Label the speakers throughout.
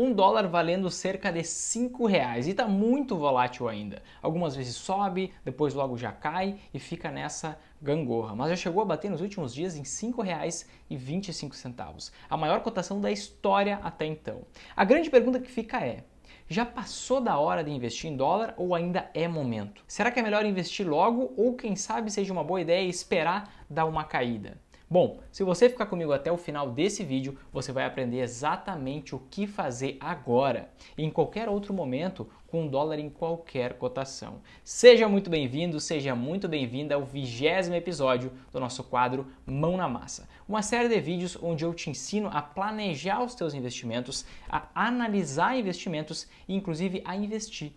Speaker 1: um dólar valendo cerca de 5 reais e está muito volátil ainda. Algumas vezes sobe, depois logo já cai e fica nessa gangorra. Mas já chegou a bater nos últimos dias em R$ 5,25, a maior cotação da história até então. A grande pergunta que fica é: já passou da hora de investir em dólar ou ainda é momento? Será que é melhor investir logo ou quem sabe seja uma boa ideia esperar dar uma caída? Bom, se você ficar comigo até o final desse vídeo, você vai aprender exatamente o que fazer agora, em qualquer outro momento, com dólar em qualquer cotação. Seja muito bem-vindo, seja muito bem-vinda ao vigésimo episódio do nosso quadro Mão na Massa, uma série de vídeos onde eu te ensino a planejar os teus investimentos, a analisar investimentos e inclusive a investir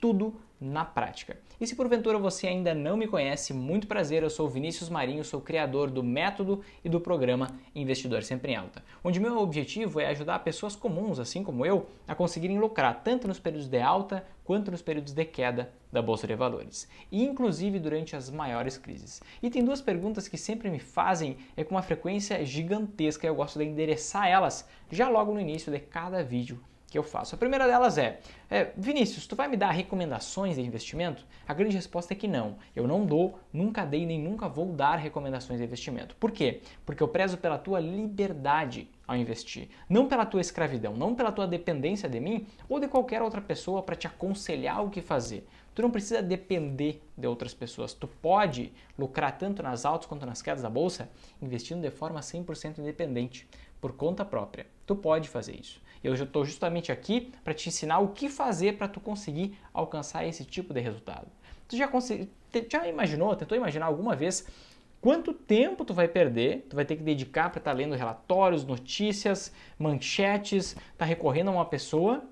Speaker 1: tudo na prática. E se porventura você ainda não me conhece, muito prazer, eu sou Vinícius Marinho, sou criador do método e do programa Investidor Sempre em Alta, onde meu objetivo é ajudar pessoas comuns, assim como eu, a conseguirem lucrar tanto nos períodos de alta quanto nos períodos de queda da bolsa de valores, e inclusive durante as maiores crises. E tem duas perguntas que sempre me fazem é com uma frequência gigantesca, eu gosto de endereçar elas já logo no início de cada vídeo que eu faço. A primeira delas é, é, Vinícius, tu vai me dar recomendações de investimento? A grande resposta é que não. Eu não dou, nunca dei nem nunca vou dar recomendações de investimento. Por quê? Porque eu prezo pela tua liberdade ao investir, não pela tua escravidão, não pela tua dependência de mim ou de qualquer outra pessoa para te aconselhar o que fazer. Tu não precisa depender de outras pessoas. Tu pode lucrar tanto nas altas quanto nas quedas da bolsa investindo de forma 100% independente, por conta própria. Tu pode fazer isso. Eu já estou justamente aqui para te ensinar o que fazer para tu conseguir alcançar esse tipo de resultado. Tu já, consegui, já imaginou, tentou imaginar alguma vez quanto tempo tu vai perder, tu vai ter que dedicar para estar tá lendo relatórios, notícias, manchetes, tá recorrendo a uma pessoa.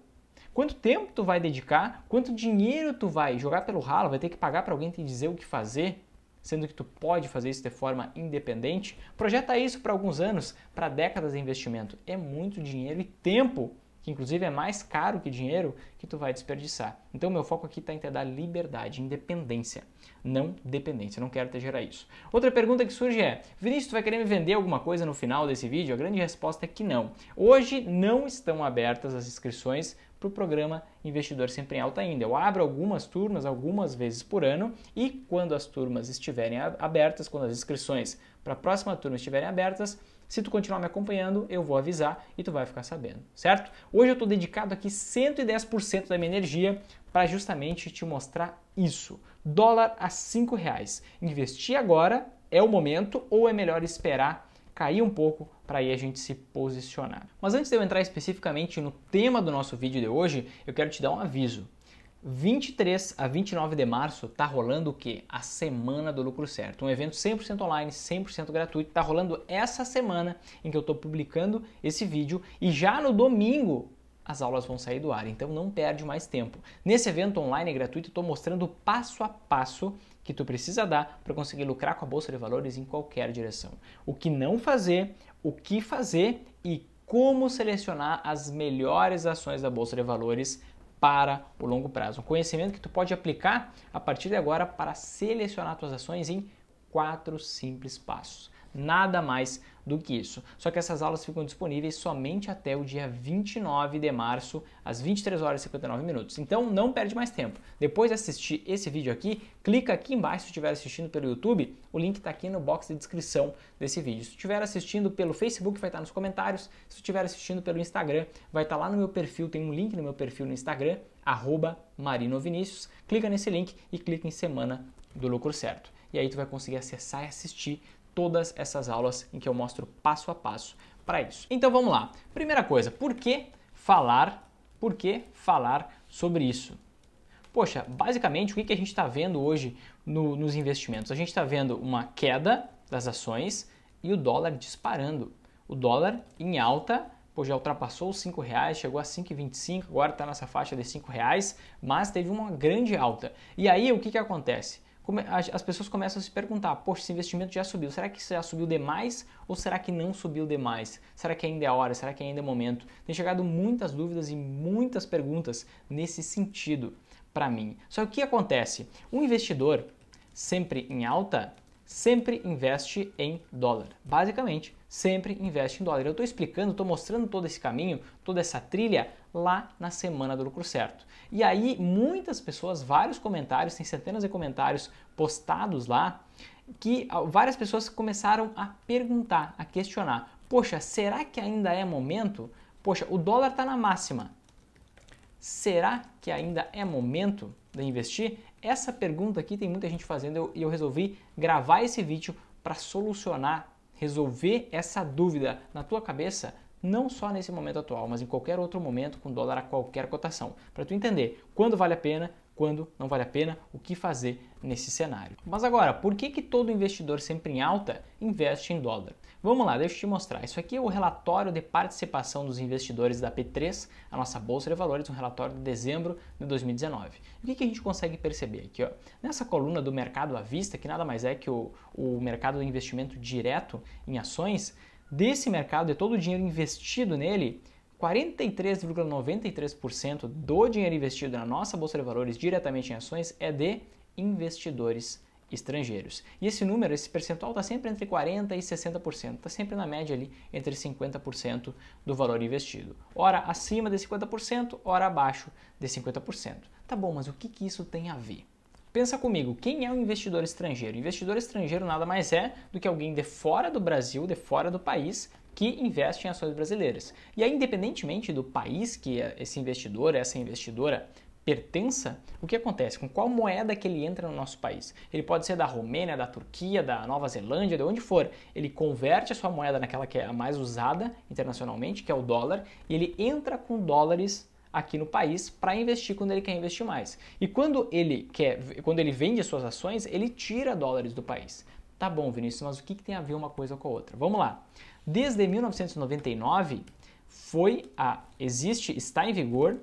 Speaker 1: Quanto tempo tu vai dedicar? Quanto dinheiro tu vai jogar pelo ralo? Vai ter que pagar para alguém te dizer o que fazer? sendo que tu pode fazer isso de forma independente. Projeta isso para alguns anos, para décadas de investimento. É muito dinheiro e tempo que inclusive é mais caro que dinheiro, que tu vai desperdiçar. Então, meu foco aqui está em te dar liberdade, independência, não dependência. Não quero te gerar isso. Outra pergunta que surge é: Vinícius, tu vai querer me vender alguma coisa no final desse vídeo? A grande resposta é que não. Hoje não estão abertas as inscrições para o programa Investidor Sempre em Alta ainda. Eu abro algumas turmas, algumas vezes por ano, e quando as turmas estiverem abertas, quando as inscrições para a próxima turma estiverem abertas, se tu continuar me acompanhando, eu vou avisar e tu vai ficar sabendo, certo? Hoje eu estou dedicado aqui 110% da minha energia para justamente te mostrar isso. Dólar a 5 reais. Investir agora é o momento ou é melhor esperar cair um pouco para aí a gente se posicionar. Mas antes de eu entrar especificamente no tema do nosso vídeo de hoje, eu quero te dar um aviso. 23 a 29 de março tá rolando o quê? A Semana do Lucro Certo, um evento 100% online, 100% gratuito, tá rolando essa semana em que eu tô publicando esse vídeo e já no domingo as aulas vão sair do ar, então não perde mais tempo. Nesse evento online gratuito, eu estou mostrando passo a passo que tu precisa dar para conseguir lucrar com a bolsa de valores em qualquer direção. O que não fazer, o que fazer e como selecionar as melhores ações da bolsa de valores para o longo prazo. Um conhecimento que tu pode aplicar a partir de agora para selecionar tuas ações em quatro simples passos. Nada mais, do que isso. Só que essas aulas ficam disponíveis somente até o dia 29 de março, às 23 horas e 59 minutos. Então não perde mais tempo. Depois de assistir esse vídeo aqui, clica aqui embaixo se estiver assistindo pelo YouTube, o link está aqui no box de descrição desse vídeo. Se estiver assistindo pelo Facebook, vai estar tá nos comentários. Se estiver assistindo pelo Instagram, vai estar tá lá no meu perfil, tem um link no meu perfil no Instagram, arroba Clica nesse link e clica em Semana do Lucro Certo. E aí tu vai conseguir acessar e assistir todas essas aulas em que eu mostro passo a passo para isso. Então vamos lá. Primeira coisa, por que falar? Por que falar sobre isso? Poxa, basicamente o que a gente está vendo hoje no, nos investimentos? A gente está vendo uma queda das ações e o dólar disparando. O dólar em alta, pois já ultrapassou os 5 reais, chegou a 5,25, agora está nessa faixa de 5 reais, mas teve uma grande alta. E aí o que, que acontece? as pessoas começam a se perguntar: poxa, esse investimento já subiu, será que já subiu demais ou será que não subiu demais? Será que ainda é hora? Será que ainda é momento? Tem chegado muitas dúvidas e muitas perguntas nesse sentido para mim. Só que o que acontece? Um investidor sempre em alta sempre investe em dólar. Basicamente, sempre investe em dólar. Eu estou explicando, estou mostrando todo esse caminho, toda essa trilha lá na semana do lucro certo. E aí, muitas pessoas, vários comentários, tem centenas de comentários postados lá, que várias pessoas começaram a perguntar, a questionar: poxa, será que ainda é momento? Poxa, o dólar está na máxima. Será que ainda é momento de investir? Essa pergunta aqui tem muita gente fazendo e eu, eu resolvi gravar esse vídeo para solucionar, resolver essa dúvida na tua cabeça não só nesse momento atual, mas em qualquer outro momento com dólar a qualquer cotação, para tu entender quando vale a pena, quando não vale a pena, o que fazer nesse cenário. Mas agora, por que, que todo investidor sempre em alta investe em dólar? Vamos lá, deixa eu te mostrar. Isso aqui é o relatório de participação dos investidores da P3, a nossa Bolsa de Valores, um relatório de dezembro de 2019. O que, que a gente consegue perceber aqui? Ó? Nessa coluna do mercado à vista, que nada mais é que o, o mercado de investimento direto em ações, desse mercado, de é todo o dinheiro investido nele, 43,93% do dinheiro investido na nossa Bolsa de Valores diretamente em ações é de investidores estrangeiros. E esse número, esse percentual está sempre entre 40% e 60%, está sempre na média ali entre 50% do valor investido. Ora acima de 50%, ora abaixo de 50%. Tá bom, mas o que, que isso tem a ver? Pensa comigo, quem é o investidor estrangeiro? O investidor estrangeiro nada mais é do que alguém de fora do Brasil, de fora do país, que investe em ações brasileiras. E aí, independentemente do país que esse investidor, essa investidora pertença, o que acontece? Com qual moeda que ele entra no nosso país? Ele pode ser da Romênia, da Turquia, da Nova Zelândia, de onde for. Ele converte a sua moeda naquela que é a mais usada internacionalmente, que é o dólar, e ele entra com dólares aqui no país para investir quando ele quer investir mais. E quando ele quer, quando ele vende as suas ações, ele tira dólares do país. Tá bom, Vinícius, mas o que, que tem a ver uma coisa com a outra? Vamos lá. Desde 1999 foi a existe, está em vigor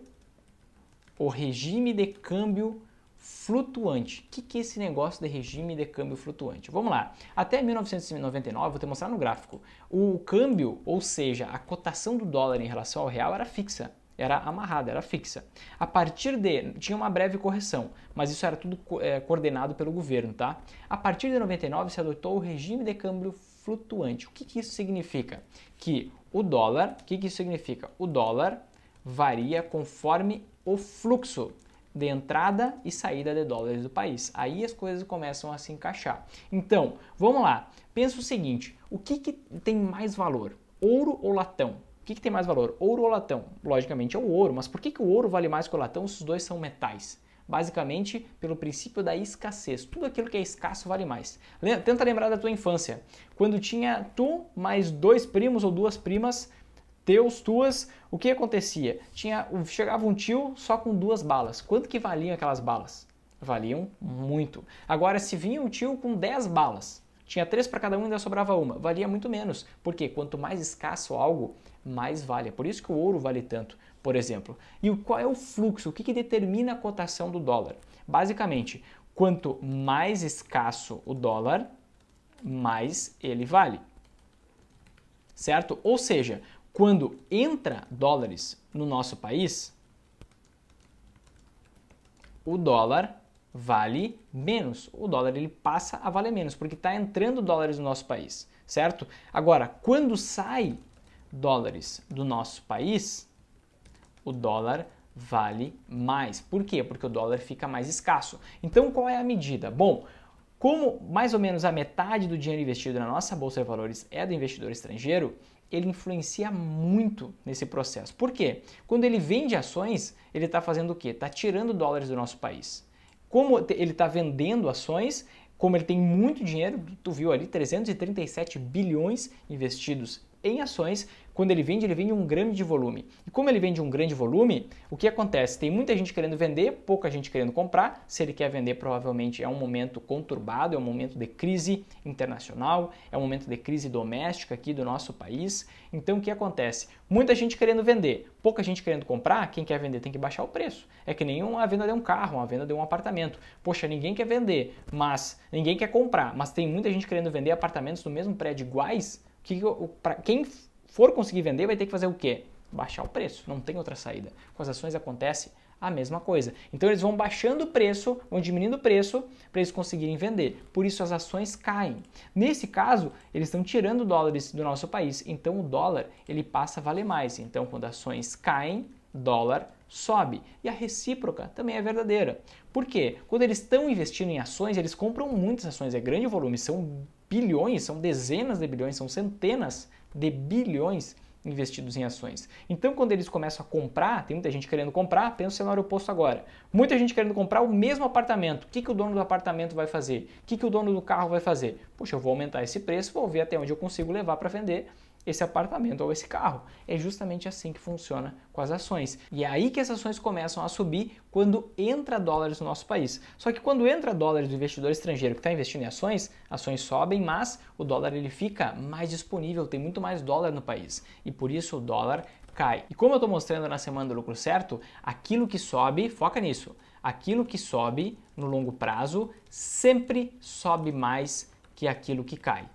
Speaker 1: o regime de câmbio flutuante. O que, que é esse negócio de regime de câmbio flutuante? Vamos lá. Até 1999, vou te mostrar no gráfico, o câmbio, ou seja, a cotação do dólar em relação ao real era fixa era amarrada, era fixa. A partir de. tinha uma breve correção, mas isso era tudo é, coordenado pelo governo, tá? A partir de 99 se adotou o regime de câmbio flutuante. O que, que isso significa? Que o dólar. O que, que isso significa? O dólar varia conforme o fluxo de entrada e saída de dólares do país. Aí as coisas começam a se encaixar. Então, vamos lá. Pensa o seguinte: o que, que tem mais valor, ouro ou latão? O que, que tem mais valor, ouro ou latão? Logicamente é o ouro, mas por que, que o ouro vale mais que o latão se os dois são metais? basicamente pelo princípio da escassez. Tudo aquilo que é escasso vale mais. Tenta lembrar da tua infância, quando tinha tu mais dois primos ou duas primas, teus, tuas, o que acontecia? Tinha, chegava um tio só com duas balas. Quanto que valiam aquelas balas? Valiam muito. Agora, se vinha um tio com dez balas, tinha três para cada um e ainda sobrava uma, valia muito menos. Porque quanto mais escasso algo, mais vale. É por isso que o ouro vale tanto, por exemplo. E qual é o fluxo? O que, que determina a cotação do dólar? Basicamente, quanto mais escasso o dólar, mais ele vale. Certo? Ou seja, quando entra dólares no nosso país, o dólar vale menos. O dólar ele passa a valer menos porque está entrando dólares no nosso país, certo? Agora, quando sai dólares do nosso país, o dólar vale mais. Por quê? Porque o dólar fica mais escasso. Então, qual é a medida? Bom, como mais ou menos a metade do dinheiro investido na nossa bolsa de valores é do investidor estrangeiro, ele influencia muito nesse processo. Por quê? Quando ele vende ações, ele está fazendo o quê? Está tirando dólares do nosso país. Como ele está vendendo ações, como ele tem muito dinheiro, tu viu ali 337 bilhões investidos em ações, quando ele vende, ele vende um grande volume. E como ele vende um grande volume, o que acontece? Tem muita gente querendo vender, pouca gente querendo comprar. Se ele quer vender, provavelmente é um momento conturbado, é um momento de crise internacional, é um momento de crise doméstica aqui do nosso país. Então o que acontece? Muita gente querendo vender, pouca gente querendo comprar. Quem quer vender tem que baixar o preço. É que nem a venda de um carro, uma venda de um apartamento. Poxa, ninguém quer vender, mas ninguém quer comprar, mas tem muita gente querendo vender apartamentos no mesmo prédio iguais. Que, pra, quem for conseguir vender, vai ter que fazer o quê? Baixar o preço, não tem outra saída. Com as ações acontece a mesma coisa. Então eles vão baixando o preço, vão diminuindo o preço para eles conseguirem vender. Por isso as ações caem. Nesse caso, eles estão tirando dólares do nosso país, então o dólar ele passa a valer mais. Então quando ações caem, dólar sobe. E a recíproca também é verdadeira. Por quê? Quando eles estão investindo em ações, eles compram muitas ações, é grande volume, são bilhões, são dezenas de bilhões, são centenas de bilhões investidos em ações. Então, quando eles começam a comprar, tem muita gente querendo comprar, pensa no cenário oposto agora. Muita gente querendo comprar o mesmo apartamento. O que, que o dono do apartamento vai fazer? O que, que o dono do carro vai fazer? Poxa, eu vou aumentar esse preço, vou ver até onde eu consigo levar para vender esse apartamento ou esse carro. É justamente assim que funciona com as ações. E é aí que as ações começam a subir quando entra dólares no nosso país. Só que quando entra dólares do investidor estrangeiro que está investindo em ações, ações sobem, mas o dólar ele fica mais disponível, tem muito mais dólar no país. E por isso o dólar cai. E como eu estou mostrando na semana do lucro certo, aquilo que sobe, foca nisso, aquilo que sobe no longo prazo sempre sobe mais que aquilo que cai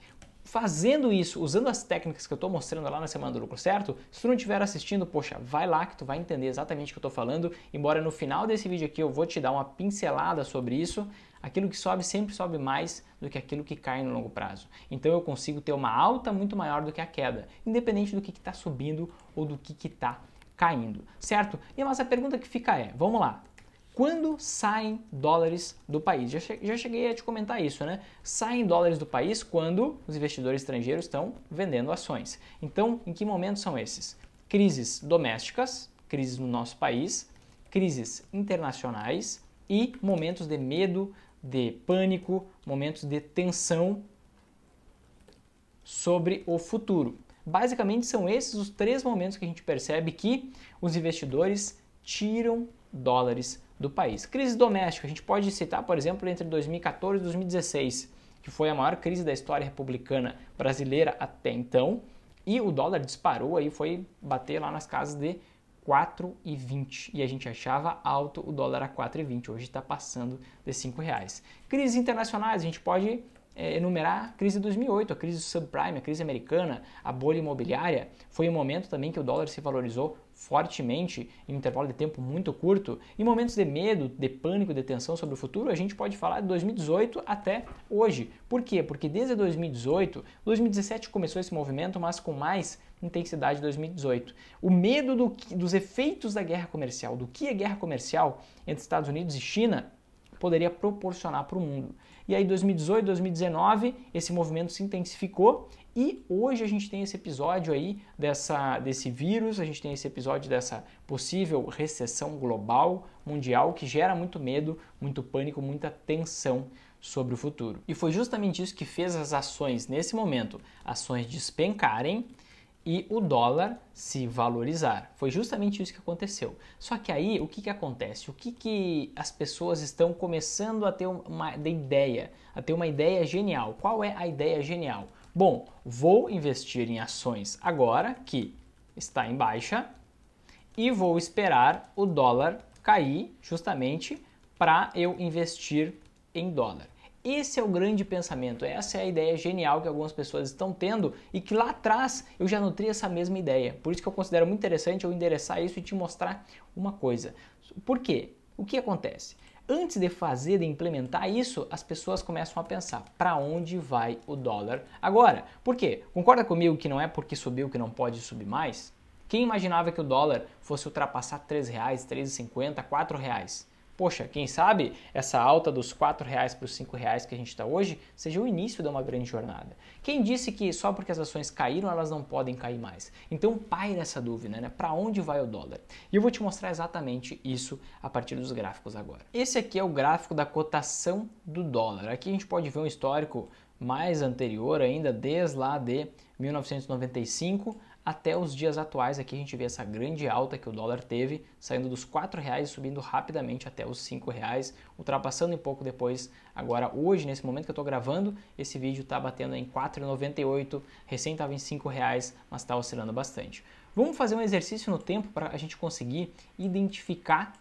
Speaker 1: fazendo isso, usando as técnicas que eu estou mostrando lá na Semana do Lucro Certo, se tu não estiver assistindo, poxa, vai lá que tu vai entender exatamente o que eu estou falando, embora no final desse vídeo aqui eu vou te dar uma pincelada sobre isso, aquilo que sobe sempre sobe mais do que aquilo que cai no longo prazo. Então eu consigo ter uma alta muito maior do que a queda, independente do que está subindo ou do que está caindo, certo? E a nossa pergunta que fica é, vamos lá, quando saem dólares do país. Já, já cheguei a te comentar isso, né? Saem dólares do país quando os investidores estrangeiros estão vendendo ações. Então, em que momentos são esses? Crises domésticas, crises no nosso país, crises internacionais e momentos de medo, de pânico, momentos de tensão sobre o futuro. Basicamente, são esses os três momentos que a gente percebe que os investidores tiram dólares do país. Crise doméstica, a gente pode citar, por exemplo, entre 2014 e 2016, que foi a maior crise da história republicana brasileira até então, e o dólar disparou aí, foi bater lá nas casas de 4,20 e a gente achava alto o dólar a 4,20, hoje está passando de 5 reais. Crises internacionais, a gente pode é, enumerar a crise de 2008, a crise subprime, a crise americana, a bolha imobiliária, foi um momento também que o dólar se valorizou fortemente em um intervalo de tempo muito curto, em momentos de medo, de pânico, de tensão sobre o futuro, a gente pode falar de 2018 até hoje. Por quê? Porque desde 2018, 2017 começou esse movimento, mas com mais intensidade 2018. O medo do, dos efeitos da guerra comercial, do que a é guerra comercial entre Estados Unidos e China poderia proporcionar para o mundo. E aí 2018, 2019, esse movimento se intensificou e hoje a gente tem esse episódio aí dessa, desse vírus, a gente tem esse episódio dessa possível recessão global, mundial, que gera muito medo, muito pânico, muita tensão sobre o futuro. E foi justamente isso que fez as ações nesse momento, ações despencarem e o dólar se valorizar. Foi justamente isso que aconteceu. Só que aí o que, que acontece? O que, que as pessoas estão começando a ter uma ideia, a ter uma ideia genial? Qual é a ideia genial? Bom, vou investir em ações agora que está em baixa e vou esperar o dólar cair justamente para eu investir em dólar. Esse é o grande pensamento, essa é a ideia genial que algumas pessoas estão tendo e que lá atrás eu já nutri essa mesma ideia. Por isso que eu considero muito interessante eu endereçar isso e te mostrar uma coisa. Por quê? O que acontece? Antes de fazer, de implementar isso, as pessoas começam a pensar para onde vai o dólar agora. Por quê? Concorda comigo que não é porque subiu que não pode subir mais? Quem imaginava que o dólar fosse ultrapassar R$ 3,00, 3,50, R$ reais? Poxa, quem sabe essa alta dos R$ 4,00 para os R$ 5,00 que a gente está hoje seja o início de uma grande jornada. Quem disse que só porque as ações caíram elas não podem cair mais? Então paira essa dúvida, né? Para onde vai o dólar? E eu vou te mostrar exatamente isso a partir dos gráficos agora. Esse aqui é o gráfico da cotação do dólar. Aqui a gente pode ver um histórico mais anterior ainda, desde lá de 1995 até os dias atuais aqui a gente vê essa grande alta que o dólar teve, saindo dos R$ reais e subindo rapidamente até os R$ reais, ultrapassando um pouco depois. Agora hoje, nesse momento que eu estou gravando, esse vídeo está batendo em R$ 4,98, recém estava em R$ reais, mas está oscilando bastante. Vamos fazer um exercício no tempo para a gente conseguir identificar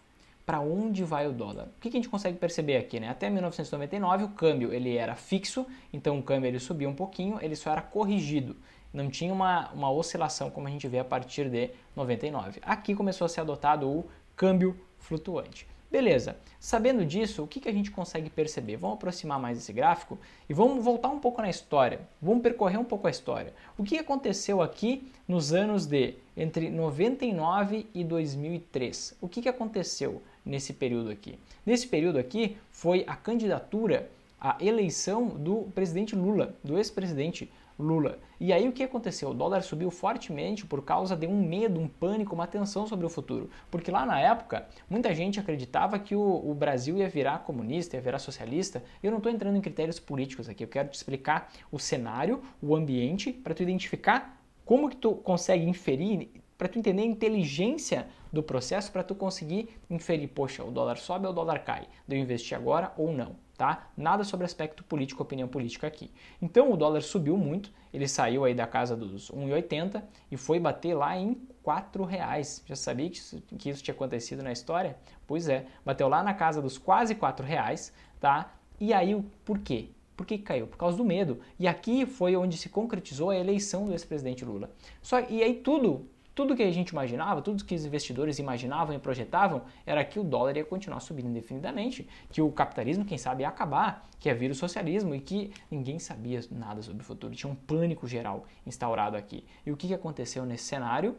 Speaker 1: para onde vai o dólar. O que, que a gente consegue perceber aqui, né? Até 1999 o câmbio ele era fixo, então o câmbio ele subia um pouquinho, ele só era corrigido não tinha uma, uma oscilação como a gente vê a partir de 99. Aqui começou a ser adotado o câmbio flutuante. Beleza, sabendo disso, o que, que a gente consegue perceber? Vamos aproximar mais esse gráfico e vamos voltar um pouco na história, vamos percorrer um pouco a história. O que aconteceu aqui nos anos de entre 99 e 2003? O que, que aconteceu nesse período aqui? Nesse período aqui foi a candidatura, a eleição do presidente Lula, do ex-presidente Lula. E aí o que aconteceu? O dólar subiu fortemente por causa de um medo, um pânico, uma tensão sobre o futuro. Porque lá na época, muita gente acreditava que o, o Brasil ia virar comunista, ia virar socialista. Eu não estou entrando em critérios políticos aqui, eu quero te explicar o cenário, o ambiente, para tu identificar como que tu consegue inferir, para tu entender a inteligência do processo, para tu conseguir inferir, poxa, o dólar sobe ou o dólar cai? Deu investir agora ou não? tá? Nada sobre aspecto político, opinião política aqui. Então o dólar subiu muito, ele saiu aí da casa dos 1,80 e foi bater lá em R$ reais. Já sabia que isso, que isso tinha acontecido na história? Pois é, bateu lá na casa dos quase R$ reais, tá? E aí, por quê? Por que caiu? Por causa do medo. E aqui foi onde se concretizou a eleição do ex-presidente Lula. Só, e aí tudo tudo que a gente imaginava, tudo que os investidores imaginavam e projetavam era que o dólar ia continuar subindo indefinidamente, que o capitalismo, quem sabe, ia acabar, que ia vir o socialismo e que ninguém sabia nada sobre o futuro. Tinha um pânico geral instaurado aqui. E o que aconteceu nesse cenário?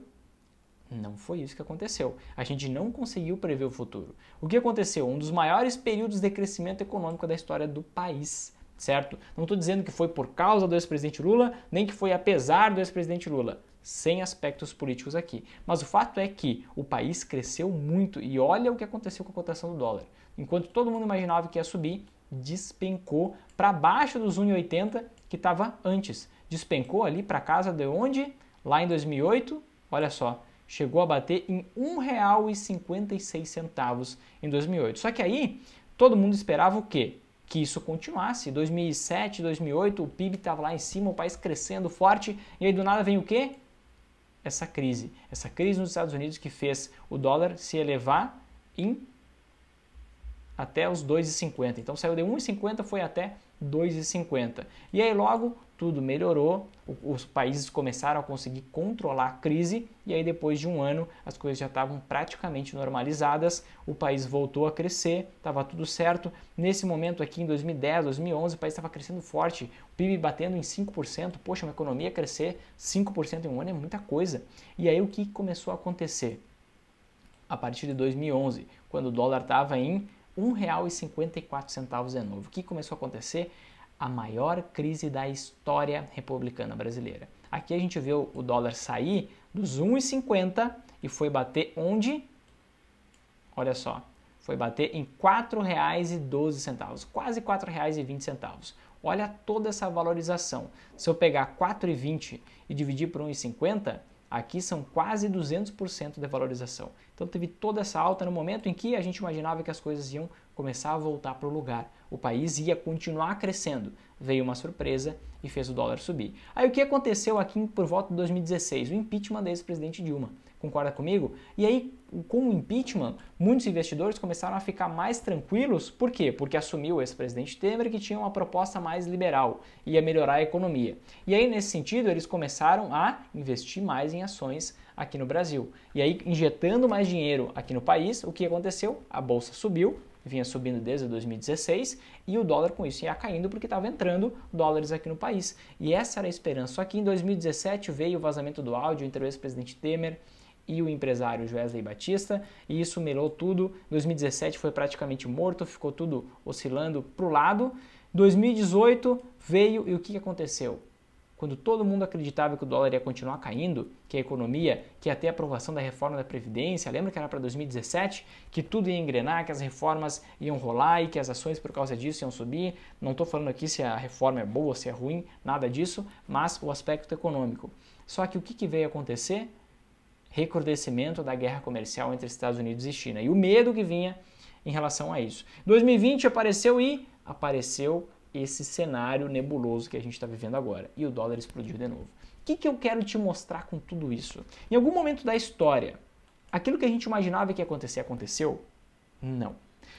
Speaker 1: Não foi isso que aconteceu. A gente não conseguiu prever o futuro. O que aconteceu? Um dos maiores períodos de crescimento econômico da história do país certo? Não estou dizendo que foi por causa do ex-presidente Lula, nem que foi apesar do ex-presidente Lula sem aspectos políticos aqui. Mas o fato é que o país cresceu muito e olha o que aconteceu com a cotação do dólar. Enquanto todo mundo imaginava que ia subir, despencou para baixo dos 1,80 que estava antes. Despencou ali para casa de onde? Lá em 2008, olha só, chegou a bater em R$ 1,56 em 2008. Só que aí todo mundo esperava o quê? Que isso continuasse. 2007, 2008, o PIB estava lá em cima, o país crescendo forte, e aí do nada vem o quê? essa crise. Essa crise nos Estados Unidos que fez o dólar se elevar em até os 2,50. Então saiu de 1,50 foi até 2,50. E aí logo tudo melhorou, os países começaram a conseguir controlar a crise e aí depois de um ano as coisas já estavam praticamente normalizadas, o país voltou a crescer, estava tudo certo. Nesse momento aqui em 2010, 2011, o país estava crescendo forte, o PIB batendo em 5%, poxa, uma economia crescer 5% em um ano é muita coisa. E aí o que começou a acontecer? A partir de 2011, quando o dólar estava em R$ 1,54 de novo. O que começou a acontecer? a maior crise da história republicana brasileira. Aqui a gente viu o dólar sair dos 1,50 e foi bater onde? Olha só, foi bater em R$ 4,12, quase R$ 4,20. Olha toda essa valorização. Se eu pegar 4,20 e dividir por 1,50, aqui são quase 200% de valorização. Então teve toda essa alta no momento em que a gente imaginava que as coisas iam começar a voltar para o lugar. O país ia continuar crescendo. Veio uma surpresa e fez o dólar subir. Aí o que aconteceu aqui por volta de 2016? O impeachment da ex-presidente Dilma. Concorda comigo? E aí, com o impeachment, muitos investidores começaram a ficar mais tranquilos. Por quê? Porque assumiu o ex-presidente Temer que tinha uma proposta mais liberal, ia melhorar a economia. E aí, nesse sentido, eles começaram a investir mais em ações aqui no Brasil. E aí, injetando mais dinheiro aqui no país, o que aconteceu? A bolsa subiu, vinha subindo desde 2016 e o dólar com isso ia caindo porque estava entrando dólares aqui no país. E essa era a esperança. Só que em 2017 veio o vazamento do áudio entre o ex-presidente Temer e o empresário Wesley Batista, e isso melou tudo. 2017 foi praticamente morto, ficou tudo oscilando para o lado. 2018 veio e o que aconteceu? quando todo mundo acreditava que o dólar ia continuar caindo, que a economia, que ia ter a aprovação da reforma da Previdência, lembra que era para 2017, que tudo ia engrenar, que as reformas iam rolar e que as ações por causa disso iam subir. Não estou falando aqui se a reforma é boa, se é ruim, nada disso, mas o aspecto econômico. Só que o que, que veio acontecer? Recrudescimento da guerra comercial entre Estados Unidos e China e o medo que vinha em relação a isso. 2020 apareceu e apareceu esse cenário nebuloso que a gente está vivendo agora. E o dólar explodiu de novo. O que, que eu quero te mostrar com tudo isso? Em algum momento da história, aquilo que a gente imaginava que ia acontecer, aconteceu? Não.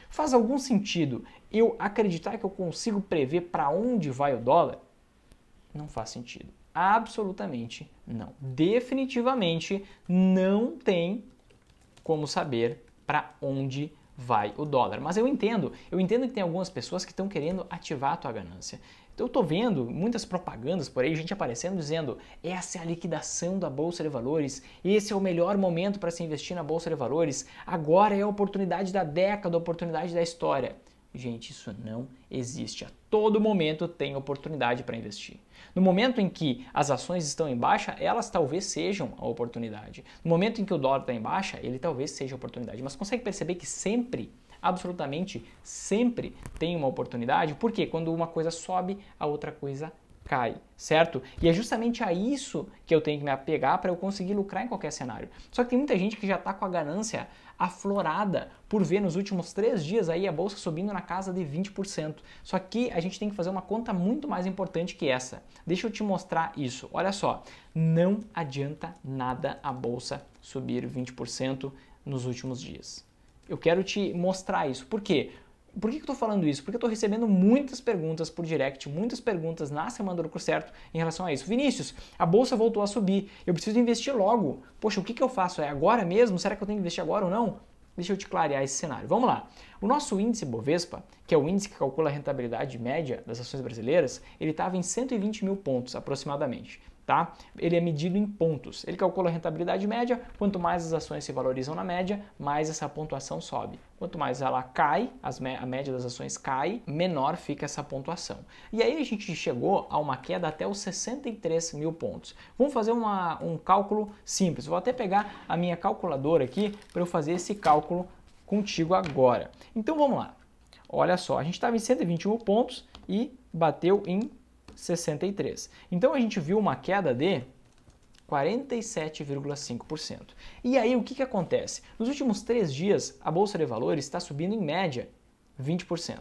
Speaker 1: Faz algum sentido eu acreditar que eu consigo prever para onde vai o dólar? Não faz sentido. Absolutamente não. Definitivamente não tem como saber para onde vai o dólar. Mas eu entendo, eu entendo que tem algumas pessoas que estão querendo ativar a tua ganância. Então, eu tô vendo muitas propagandas por aí, gente aparecendo dizendo: essa é a liquidação da Bolsa de Valores, esse é o melhor momento para se investir na Bolsa de Valores, agora é a oportunidade da década, a oportunidade da história. Gente, isso não existe. A todo momento tem oportunidade para investir. No momento em que as ações estão em baixa, elas talvez sejam a oportunidade. No momento em que o dólar está em baixa, ele talvez seja a oportunidade. Mas consegue perceber que sempre, absolutamente sempre, tem uma oportunidade? Porque quando uma coisa sobe, a outra coisa cai, certo? E é justamente a isso que eu tenho que me apegar para eu conseguir lucrar em qualquer cenário. Só que tem muita gente que já está com a ganância aflorada por ver nos últimos três dias aí a bolsa subindo na casa de 20%. Só que a gente tem que fazer uma conta muito mais importante que essa. Deixa eu te mostrar isso. Olha só, não adianta nada a bolsa subir 20% nos últimos dias. Eu quero te mostrar isso. Por quê? Por que, eu estou falando isso? Porque eu estou recebendo muitas perguntas por direct, muitas perguntas na semana do Lucro Certo em relação a isso. Vinícius, a bolsa voltou a subir, eu preciso investir logo. Poxa, o que, que eu faço? É agora mesmo? Será que eu tenho que investir agora ou não? Deixa eu te clarear esse cenário. Vamos lá. O nosso índice Bovespa, que é o índice que calcula a rentabilidade média das ações brasileiras, ele estava em 120 mil pontos aproximadamente tá? Ele é medido em pontos. Ele calcula a rentabilidade média, quanto mais as ações se valorizam na média, mais essa pontuação sobe. Quanto mais ela cai, a média das ações cai, menor fica essa pontuação. E aí a gente chegou a uma queda até os 63 mil pontos. Vamos fazer uma, um cálculo simples. Vou até pegar a minha calculadora aqui para eu fazer esse cálculo contigo agora. Então vamos lá. Olha só, a gente estava em 121 pontos e bateu em 63. Então a gente viu uma queda de 47,5%. E aí o que, que acontece? Nos últimos três dias, a Bolsa de Valores está subindo em média 20%.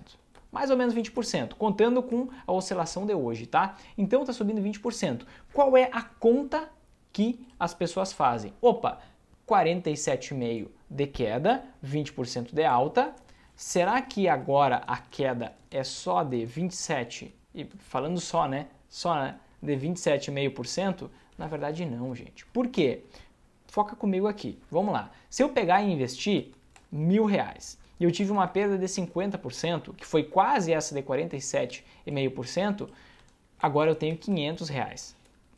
Speaker 1: Mais ou menos 20%, contando com a oscilação de hoje, tá? Então está subindo 20%. Qual é a conta que as pessoas fazem? Opa, 47,5% de queda, 20% de alta. Será que agora a queda é só de 27 e falando só, né? Só de 27,5%? Na verdade, não, gente. Por quê? Foca comigo aqui. Vamos lá. Se eu pegar e investir mil reais e eu tive uma perda de 50%, que foi quase essa de 47,5%, agora eu tenho 500 reais.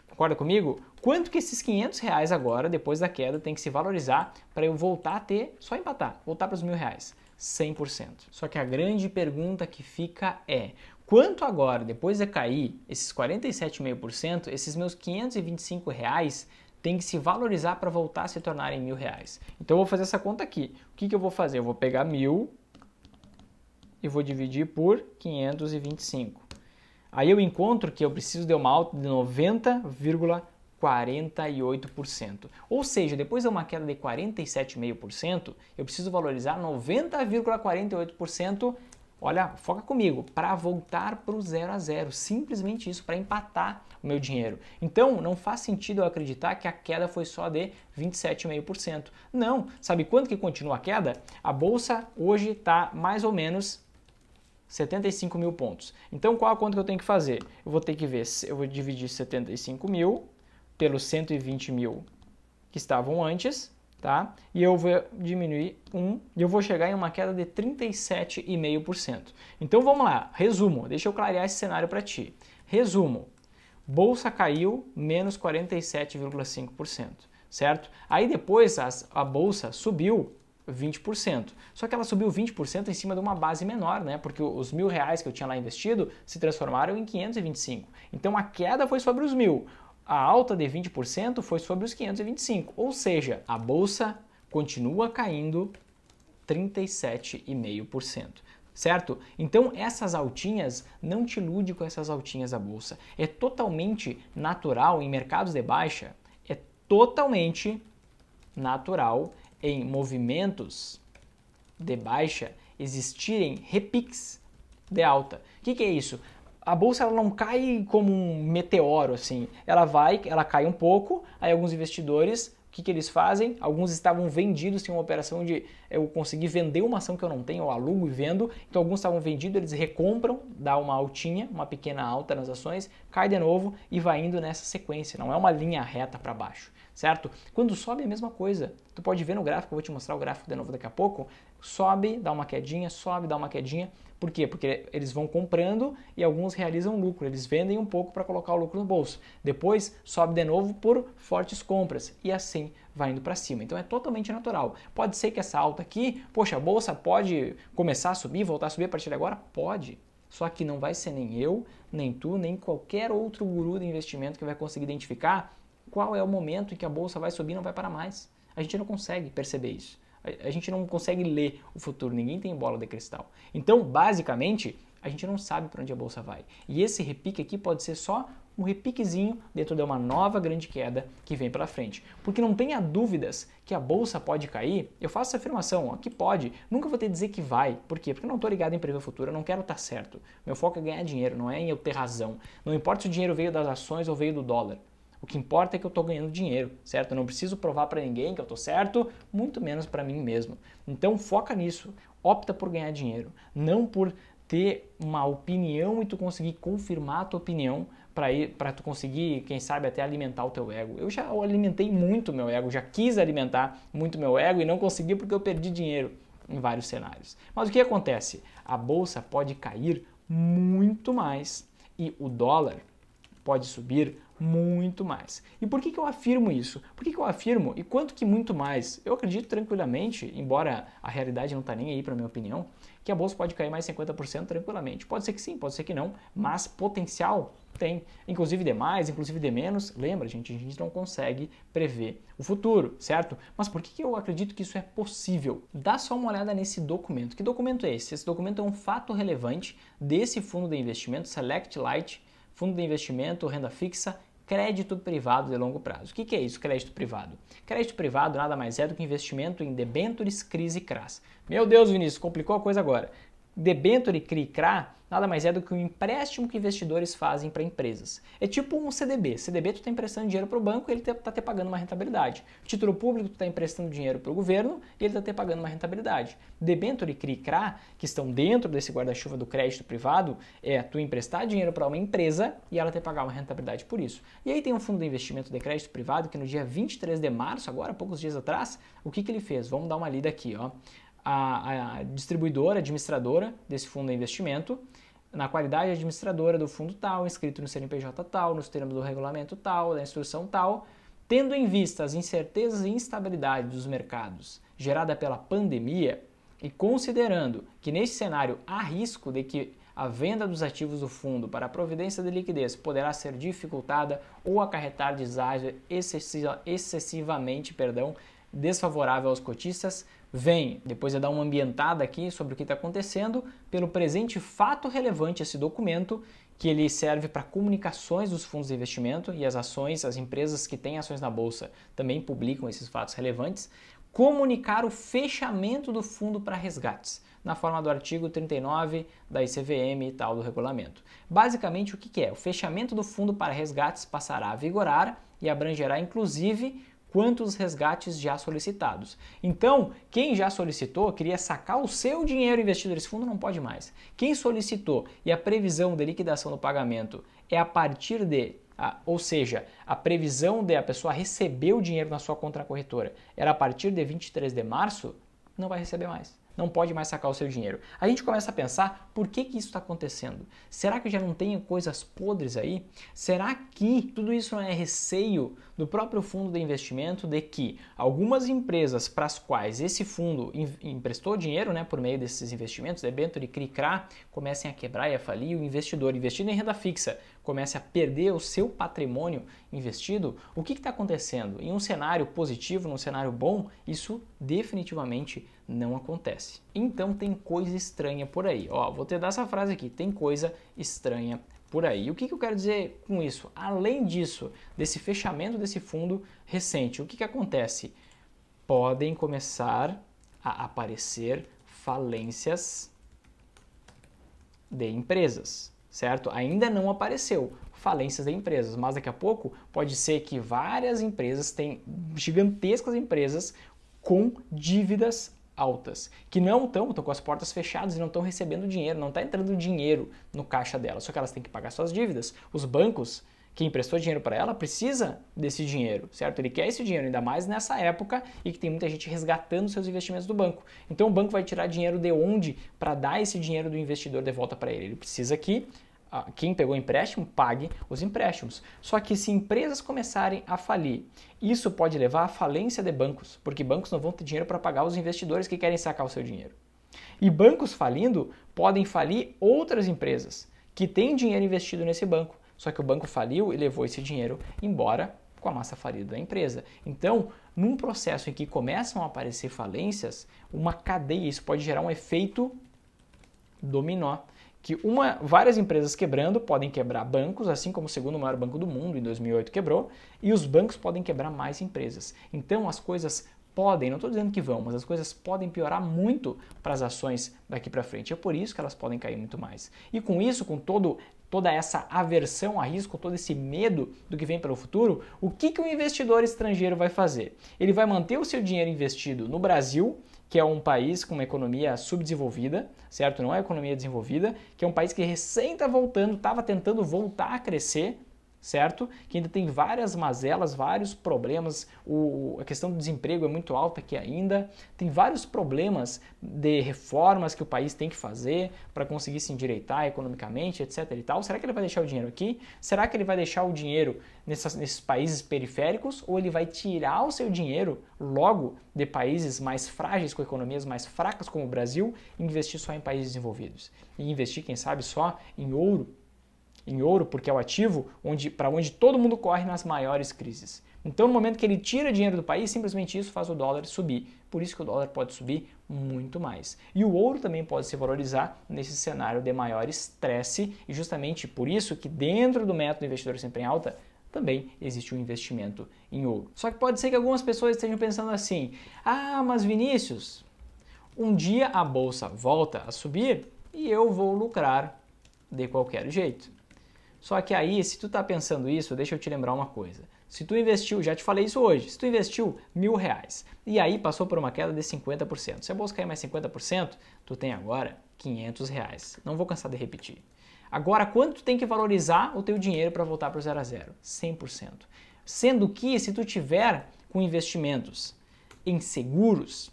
Speaker 1: Concorda comigo? Quanto que esses 500 reais agora, depois da queda, tem que se valorizar para eu voltar a ter, só empatar, voltar para os mil reais? 100%. Só que a grande pergunta que fica é: Quanto agora, depois de cair esses 47,5%, esses meus 525 reais tem que se valorizar para voltar a se tornar em mil reais. Então eu vou fazer essa conta aqui. O que, que eu vou fazer? Eu vou pegar mil e vou dividir por 525. Aí eu encontro que eu preciso de uma alta de 90,48%. Ou seja, depois de uma queda de 47,5%, eu preciso valorizar 90,48% Olha, foca comigo, para voltar para o zero a zero, simplesmente isso, para empatar o meu dinheiro. Então, não faz sentido eu acreditar que a queda foi só de 27,5%. Não, sabe quanto que continua a queda? A bolsa hoje está mais ou menos 75 mil pontos. Então, qual a conta que eu tenho que fazer? Eu vou ter que ver, eu vou dividir 75 mil pelos 120 mil que estavam antes, tá? E eu vou diminuir 1 e eu vou chegar em uma queda de 37,5%. Então vamos lá, resumo, deixa eu clarear esse cenário para ti. Resumo, bolsa caiu menos 47,5%, certo? Aí depois as, a bolsa subiu 20%. Só que ela subiu 20% em cima de uma base menor, né? Porque os mil reais que eu tinha lá investido se transformaram em 525. Então a queda foi sobre os mil. A alta de 20% foi sobre os 525, ou seja, a bolsa continua caindo 37,5%. Certo? Então essas altinhas, não te ilude com essas altinhas da bolsa. É totalmente natural em mercados de baixa, é totalmente natural em movimentos de baixa existirem repiques de alta. O que, que é isso? a bolsa ela não cai como um meteoro assim. Ela vai, ela cai um pouco, aí alguns investidores, o que, que eles fazem? Alguns estavam vendidos, tem uma operação de eu consegui vender uma ação que eu não tenho, eu alugo e vendo. Então alguns estavam vendidos, eles recompram, dá uma altinha, uma pequena alta nas ações, cai de novo e vai indo nessa sequência. Não é uma linha reta para baixo, certo? Quando sobe é a mesma coisa. Tu pode ver no gráfico, eu vou te mostrar o gráfico de novo daqui a pouco. Sobe, dá uma quedinha, sobe, dá uma quedinha. Por quê? Porque eles vão comprando e alguns realizam lucro, eles vendem um pouco para colocar o lucro no bolso. Depois sobe de novo por fortes compras e assim vai indo para cima. Então é totalmente natural. Pode ser que essa alta aqui, poxa, a bolsa pode começar a subir, voltar a subir a partir de agora? Pode. Só que não vai ser nem eu, nem tu, nem qualquer outro guru de investimento que vai conseguir identificar qual é o momento em que a bolsa vai subir e não vai para mais. A gente não consegue perceber isso. A gente não consegue ler o futuro, ninguém tem bola de cristal. Então, basicamente, a gente não sabe para onde a bolsa vai. E esse repique aqui pode ser só um repiquezinho dentro de uma nova grande queda que vem pela frente. Porque não tenha dúvidas que a bolsa pode cair, eu faço essa afirmação, ó, que pode, nunca vou ter dizer que vai. Por quê? Porque eu não estou ligado em prever futuro, eu não quero estar tá certo. Meu foco é ganhar dinheiro, não é em eu ter razão. Não importa se o dinheiro veio das ações ou veio do dólar. O que importa é que eu estou ganhando dinheiro, certo? Eu não preciso provar para ninguém que eu estou certo, muito menos para mim mesmo. Então foca nisso, opta por ganhar dinheiro, não por ter uma opinião e tu conseguir confirmar a tua opinião para tu conseguir, quem sabe, até alimentar o teu ego. Eu já alimentei muito meu ego, já quis alimentar muito meu ego e não consegui porque eu perdi dinheiro em vários cenários. Mas o que acontece? A bolsa pode cair muito mais e o dólar pode subir muito mais. E por que, que eu afirmo isso? Por que, que eu afirmo e quanto que muito mais? Eu acredito tranquilamente, embora a realidade não está nem aí para minha opinião, que a bolsa pode cair mais 50% tranquilamente. Pode ser que sim, pode ser que não, mas potencial tem. Inclusive de mais, inclusive de menos. Lembra, gente, a gente não consegue prever o futuro, certo? Mas por que, que eu acredito que isso é possível? Dá só uma olhada nesse documento. Que documento é esse? Esse documento é um fato relevante desse fundo de investimento, Select Light, fundo de investimento, renda fixa crédito privado de longo prazo. O que, que é isso, crédito privado? Crédito privado nada mais é do que investimento em debêntures, crise e CRAS. Meu Deus, Vinícius, complicou a coisa agora debenture CRI-CRA nada mais é do que um empréstimo que investidores fazem para empresas. É tipo um CDB. CDB tu está emprestando dinheiro para o banco e ele está te pagando uma rentabilidade. Título público tu está emprestando dinheiro para o governo e ele está te pagando uma rentabilidade. Debenture e CRI-CRA, que estão dentro desse guarda-chuva do crédito privado, é tu emprestar dinheiro para uma empresa e ela te pagar uma rentabilidade por isso. E aí tem um fundo de investimento de crédito privado que no dia 23 de março, agora poucos dias atrás, o que, que ele fez? Vamos dar uma lida aqui. Ó a, a distribuidora, administradora desse fundo de é investimento, na qualidade administradora do fundo tal, inscrito no CNPJ tal, nos termos do regulamento tal, da instrução tal, tendo em vista as incertezas e instabilidade dos mercados gerada pela pandemia e considerando que neste cenário há risco de que a venda dos ativos do fundo para a providência de liquidez poderá ser dificultada ou acarretar deságio excessivamente perdão, desfavorável aos cotistas, Vem, depois é dar uma ambientada aqui sobre o que está acontecendo, pelo presente fato relevante esse documento, que ele serve para comunicações dos fundos de investimento e as ações, as empresas que têm ações na bolsa também publicam esses fatos relevantes, comunicar o fechamento do fundo para resgates, na forma do artigo 39 da ICVM e tal do regulamento. Basicamente, o que, que é? O fechamento do fundo para resgates passará a vigorar e abrangerá inclusive quanto os resgates já solicitados. Então, quem já solicitou, queria sacar o seu dinheiro investido nesse fundo, não pode mais. Quem solicitou e a previsão de liquidação do pagamento é a partir de ou seja, a previsão de a pessoa receber o dinheiro na sua contra corretora era a partir de 23 de março, não vai receber mais não pode mais sacar o seu dinheiro. A gente começa a pensar por que, que isso está acontecendo? Será que já não tem coisas podres aí? Será que tudo isso não é receio do próprio fundo de investimento de que algumas empresas para as quais esse fundo emprestou dinheiro né, por meio desses investimentos, debenture, CRI, CRA, comecem a quebrar e a falir o investidor investindo em renda fixa comece a perder o seu patrimônio investido, o que está acontecendo? Em um cenário positivo, num cenário bom, isso definitivamente não acontece. Então tem coisa estranha por aí. Ó, vou te dar essa frase aqui: tem coisa estranha por aí. E o que, que eu quero dizer com isso? Além disso, desse fechamento desse fundo recente, o que, que acontece? Podem começar a aparecer falências de empresas certo? Ainda não apareceu falências de empresas, mas daqui a pouco pode ser que várias empresas têm gigantescas empresas com dívidas altas, que não estão, estão com as portas fechadas e não estão recebendo dinheiro, não está entrando dinheiro no caixa delas, só que elas têm que pagar suas dívidas. Os bancos que emprestou dinheiro para ela precisa desse dinheiro, certo? Ele quer esse dinheiro, ainda mais nessa época e que tem muita gente resgatando seus investimentos do banco. Então o banco vai tirar dinheiro de onde para dar esse dinheiro do investidor de volta para ele? Ele precisa que ah, quem pegou empréstimo pague os empréstimos. Só que se empresas começarem a falir, isso pode levar à falência de bancos, porque bancos não vão ter dinheiro para pagar os investidores que querem sacar o seu dinheiro. E bancos falindo podem falir outras empresas que têm dinheiro investido nesse banco. Só que o banco faliu e levou esse dinheiro embora com a massa falida da empresa. Então, num processo em que começam a aparecer falências, uma cadeia, isso pode gerar um efeito dominó. Que uma, várias empresas quebrando podem quebrar bancos, assim como o segundo maior banco do mundo, em 2008, quebrou, e os bancos podem quebrar mais empresas. Então, as coisas podem, não estou dizendo que vão, mas as coisas podem piorar muito para as ações daqui para frente. É por isso que elas podem cair muito mais. E com isso, com todo toda essa aversão a risco, todo esse medo do que vem pelo futuro, o que, que o investidor estrangeiro vai fazer? Ele vai manter o seu dinheiro investido no Brasil, que é um país com uma economia subdesenvolvida, certo? Não é economia desenvolvida, que é um país que recém está voltando, estava tentando voltar a crescer, certo? Que ainda tem várias mazelas, vários problemas. O, a questão do desemprego é muito alta aqui ainda. Tem vários problemas de reformas que o país tem que fazer para conseguir se endireitar economicamente, etc. E tal. Será que ele vai deixar o dinheiro aqui? Será que ele vai deixar o dinheiro nessas, nesses países periféricos? Ou ele vai tirar o seu dinheiro logo de países mais frágeis, com economias mais fracas como o Brasil, e investir só em países desenvolvidos? E investir, quem sabe, só em ouro em ouro, porque é o ativo onde, para onde todo mundo corre nas maiores crises. Então, no momento que ele tira dinheiro do país, simplesmente isso faz o dólar subir. Por isso que o dólar pode subir muito mais. E o ouro também pode se valorizar nesse cenário de maior estresse, e justamente por isso que dentro do método investidor sempre em alta, também existe um investimento em ouro. Só que pode ser que algumas pessoas estejam pensando assim: "Ah, mas Vinícius, um dia a bolsa volta a subir e eu vou lucrar de qualquer jeito". Só que aí, se tu está pensando isso, deixa eu te lembrar uma coisa. Se tu investiu, já te falei isso hoje, se tu investiu mil reais e aí passou por uma queda de 50%, se a bolsa cair mais 50%, tu tem agora 500 reais. Não vou cansar de repetir. Agora, quanto tem que valorizar o teu dinheiro para voltar para o zero a zero? 100%. Sendo que, se tu tiver com investimentos em seguros,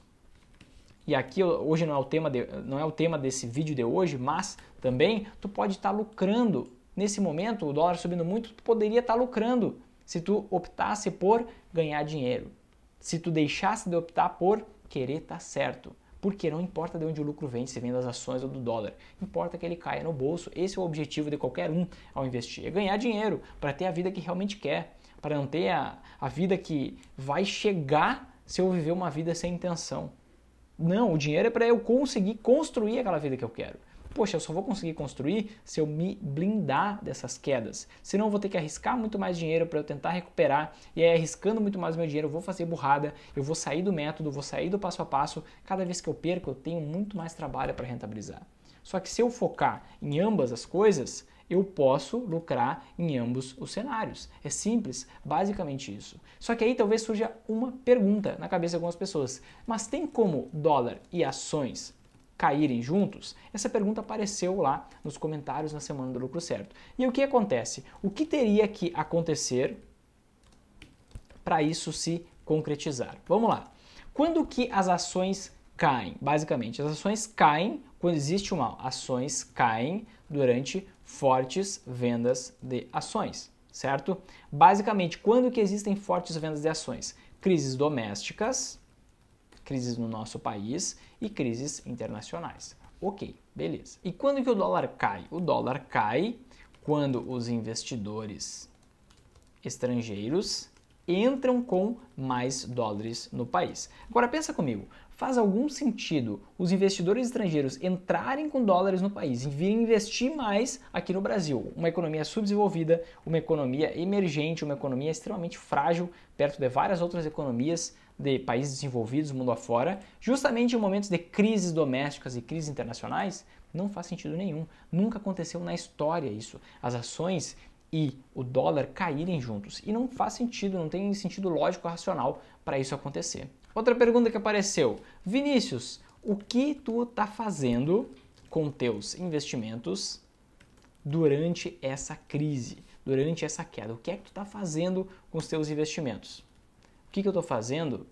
Speaker 1: e aqui hoje não é o tema, de, não é o tema desse vídeo de hoje, mas também tu pode estar tá lucrando nesse momento, o dólar subindo muito, tu poderia estar tá lucrando se tu optasse por ganhar dinheiro. Se tu deixasse de optar por querer estar tá certo. Porque não importa de onde o lucro vem, se vem das ações ou do dólar. Importa que ele caia no bolso. Esse é o objetivo de qualquer um ao investir. É ganhar dinheiro para ter a vida que realmente quer. Para não ter a, a vida que vai chegar se eu viver uma vida sem intenção. Não, o dinheiro é para eu conseguir construir aquela vida que eu quero poxa, eu só vou conseguir construir se eu me blindar dessas quedas. Senão eu vou ter que arriscar muito mais dinheiro para eu tentar recuperar, e aí arriscando muito mais meu dinheiro, eu vou fazer burrada, eu vou sair do método, vou sair do passo a passo. Cada vez que eu perco, eu tenho muito mais trabalho para rentabilizar. Só que se eu focar em ambas as coisas, eu posso lucrar em ambos os cenários. É simples, basicamente isso. Só que aí talvez surja uma pergunta na cabeça de algumas pessoas: mas tem como dólar e ações caírem juntos? Essa pergunta apareceu lá nos comentários na semana do lucro certo. E o que acontece? O que teria que acontecer para isso se concretizar? Vamos lá. Quando que as ações caem? Basicamente, as ações caem quando existe uma ações caem durante fortes vendas de ações, certo? Basicamente, quando que existem fortes vendas de ações? Crises domésticas, crises no nosso país e crises internacionais. Ok, beleza. E quando que o dólar cai? O dólar cai quando os investidores estrangeiros entram com mais dólares no país. Agora pensa comigo, faz algum sentido os investidores estrangeiros entrarem com dólares no país e virem investir mais aqui no Brasil. Uma economia subdesenvolvida, uma economia emergente, uma economia extremamente frágil perto de várias outras economias de países desenvolvidos, mundo afora, justamente em momentos de crises domésticas e crises internacionais, não faz sentido nenhum. Nunca aconteceu na história isso. As ações e o dólar caírem juntos. E não faz sentido, não tem sentido lógico racional para isso acontecer. Outra pergunta que apareceu: Vinícius, o que tu tá fazendo com teus investimentos durante essa crise, durante essa queda? O que é que tu tá fazendo com os teus investimentos? O que, que eu tô fazendo?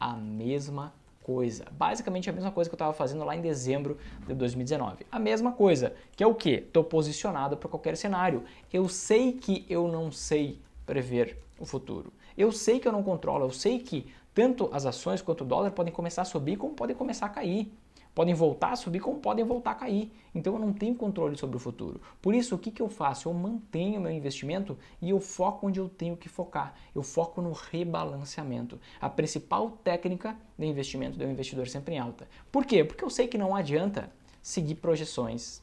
Speaker 1: A mesma coisa. Basicamente a mesma coisa que eu estava fazendo lá em dezembro de 2019. A mesma coisa, que é o que? Estou posicionado para qualquer cenário. Eu sei que eu não sei prever o futuro. Eu sei que eu não controlo, eu sei que tanto as ações quanto o dólar podem começar a subir como podem começar a cair. Podem voltar a subir como podem voltar a cair. Então eu não tenho controle sobre o futuro. Por isso, o que, que eu faço? Eu mantenho meu investimento e eu foco onde eu tenho que focar. Eu foco no rebalanceamento. A principal técnica de investimento do investidor sempre em alta. Por quê? Porque eu sei que não adianta seguir projeções.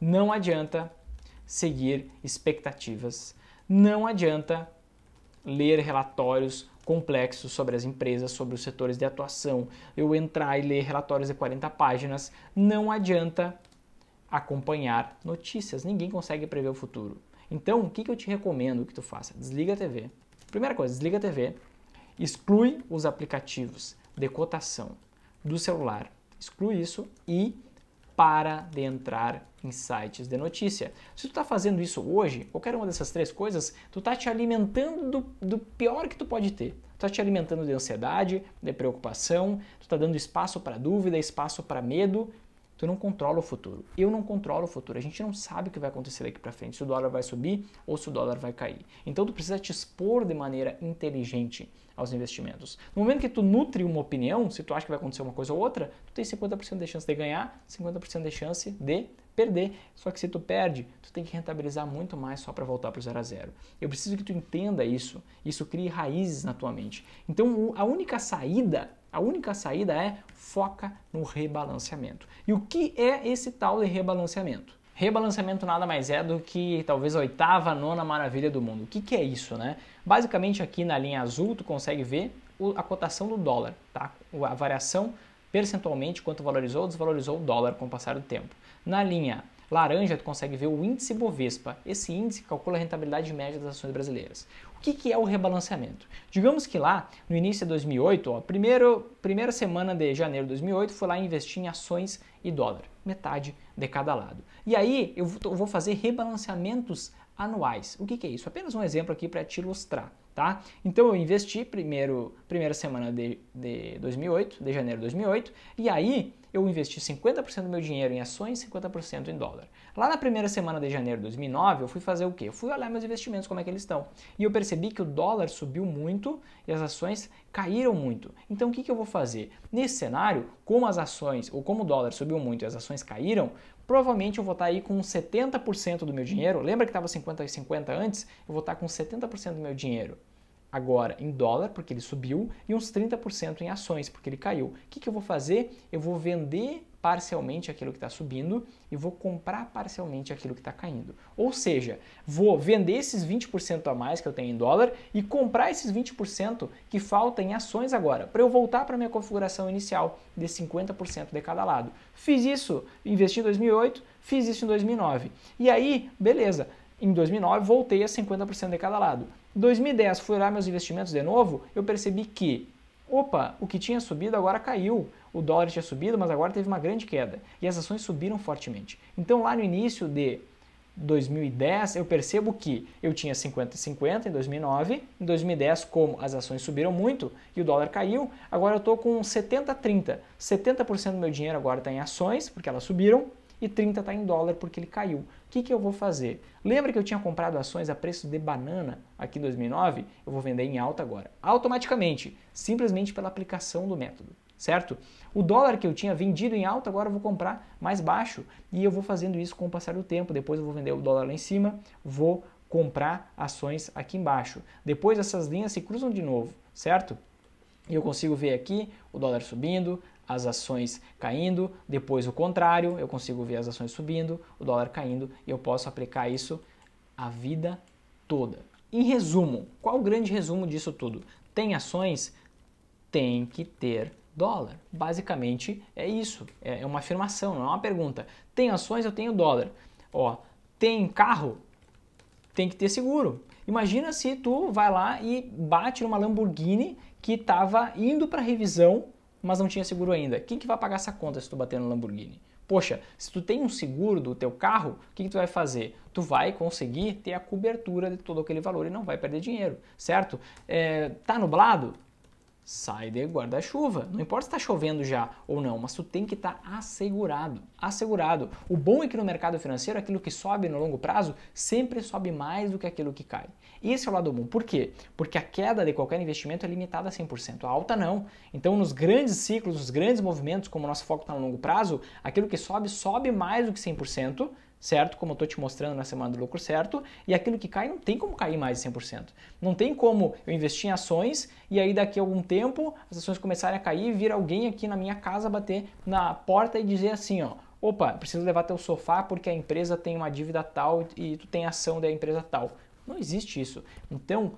Speaker 1: Não adianta seguir expectativas. Não adianta ler relatórios complexo sobre as empresas, sobre os setores de atuação, eu entrar e ler relatórios de 40 páginas, não adianta acompanhar notícias. Ninguém consegue prever o futuro. Então, o que, que eu te recomendo que tu faça? Desliga a TV. Primeira coisa, desliga a TV, exclui os aplicativos de cotação do celular, exclui isso e para de entrar em sites de notícia. Se tu está fazendo isso hoje, qualquer uma dessas três coisas, tu está te alimentando do, do, pior que tu pode ter. Tu está te alimentando de ansiedade, de preocupação, tu está dando espaço para dúvida, espaço para medo. Tu não controla o futuro. Eu não controlo o futuro. A gente não sabe o que vai acontecer daqui para frente, se o dólar vai subir ou se o dólar vai cair. Então tu precisa te expor de maneira inteligente aos investimentos. No momento que tu nutre uma opinião, se tu acha que vai acontecer uma coisa ou outra, tu tem 50% de chance de ganhar, 50% de chance de perder. Só que se tu perde, tu tem que rentabilizar muito mais só para voltar para o zero a zero. Eu preciso que tu entenda isso, isso crie raízes na tua mente. Então, a única saída, a única saída é foca no rebalanceamento. E o que é esse tal de rebalanceamento? Rebalanceamento nada mais é do que talvez a oitava, nona maravilha do mundo. O que, que é isso, né? Basicamente aqui na linha azul tu consegue ver a cotação do dólar, tá? A variação percentualmente quanto valorizou ou desvalorizou o dólar com o passar do tempo. Na linha laranja tu consegue ver o índice Bovespa. Esse índice calcula a rentabilidade média das ações brasileiras. O que, que, é o rebalanceamento? Digamos que lá, no início de 2008, ó, primeiro, primeira semana de janeiro de 2008, foi lá investir em ações e dólar, metade de cada lado. E aí eu vou fazer rebalanceamentos anuais. O que, que é isso? Apenas um exemplo aqui para te ilustrar, tá? Então eu investi primeiro, primeira semana de, de 2008, de janeiro de 2008, e aí eu investi 50% do meu dinheiro em ações, 50% em dólar. Lá na primeira semana de janeiro de 2009, eu fui fazer o quê? Eu fui olhar meus investimentos, como é que eles estão. E eu percebi que o dólar subiu muito e as ações caíram muito. Então o que, que eu vou fazer? Nesse cenário, como as ações, ou como o dólar subiu muito e as ações caíram, provavelmente eu vou estar tá aí com 70% do meu dinheiro. Lembra que estava 50 e 50 antes? Eu vou estar tá com 70% do meu dinheiro agora em dólar, porque ele subiu, e uns 30% em ações, porque ele caiu. O que, que eu vou fazer? Eu vou vender parcialmente aquilo que está subindo e vou comprar parcialmente aquilo que está caindo. Ou seja, vou vender esses 20% a mais que eu tenho em dólar e comprar esses 20% que falta em ações agora, para eu voltar para minha configuração inicial de 50% de cada lado. Fiz isso, investi em 2008, fiz isso em 2009. E aí, beleza, em 2009 voltei a 50% de cada lado. 2010 fui olhar meus investimentos de novo, eu percebi que, opa, o que tinha subido agora caiu o dólar tinha subido, mas agora teve uma grande queda e as ações subiram fortemente. Então, lá no início de 2010, eu percebo que eu tinha 50 e 50 em 2009, em 2010, como as ações subiram muito e o dólar caiu, agora eu estou com 70 30. 70% do meu dinheiro agora está em ações, porque elas subiram, e 30 está em dólar porque ele caiu. O que, que eu vou fazer? Lembra que eu tinha comprado ações a preço de banana aqui em 2009? Eu vou vender em alta agora, automaticamente, simplesmente pela aplicação do método certo? O dólar que eu tinha vendido em alta, agora eu vou comprar mais baixo e eu vou fazendo isso com o passar do tempo. Depois eu vou vender o dólar lá em cima, vou comprar ações aqui embaixo. Depois essas linhas se cruzam de novo, certo? E eu consigo ver aqui o dólar subindo, as ações caindo, depois o contrário, eu consigo ver as ações subindo, o dólar caindo e eu posso aplicar isso a vida toda. Em resumo, qual o grande resumo disso tudo? Tem ações? Tem que ter dólar. Basicamente é isso, é, é uma afirmação, não é uma pergunta. Tem ações, eu tenho dólar. Ó, tem carro, tem que ter seguro. Imagina se tu vai lá e bate numa Lamborghini que estava indo para revisão, mas não tinha seguro ainda. Quem que vai pagar essa conta se tu bater no Lamborghini? Poxa, se tu tem um seguro do teu carro, o que, que tu vai fazer? Tu vai conseguir ter a cobertura de todo aquele valor e não vai perder dinheiro, certo? É, tá nublado? sai de guarda-chuva. Não importa se está chovendo já ou não, mas tu tem que estar tá assegurado. Assegurado. O bom é que no mercado financeiro, aquilo que sobe no longo prazo sempre sobe mais do que aquilo que cai. Esse é o lado bom. Por quê? Porque a queda de qualquer investimento é limitada a 100%, a alta não. Então, nos grandes ciclos, nos grandes movimentos, como o nosso foco está no longo prazo, aquilo que sobe, sobe mais do que 100%, certo? Como eu estou te mostrando na semana do lucro certo, e aquilo que cai não tem como cair mais de 100%. Não tem como eu investir em ações e aí daqui a algum tempo as ações começarem a cair e vir alguém aqui na minha casa bater na porta e dizer assim, ó, opa, preciso levar teu sofá porque a empresa tem uma dívida tal e tu tem ação da empresa tal. Não existe isso. Então,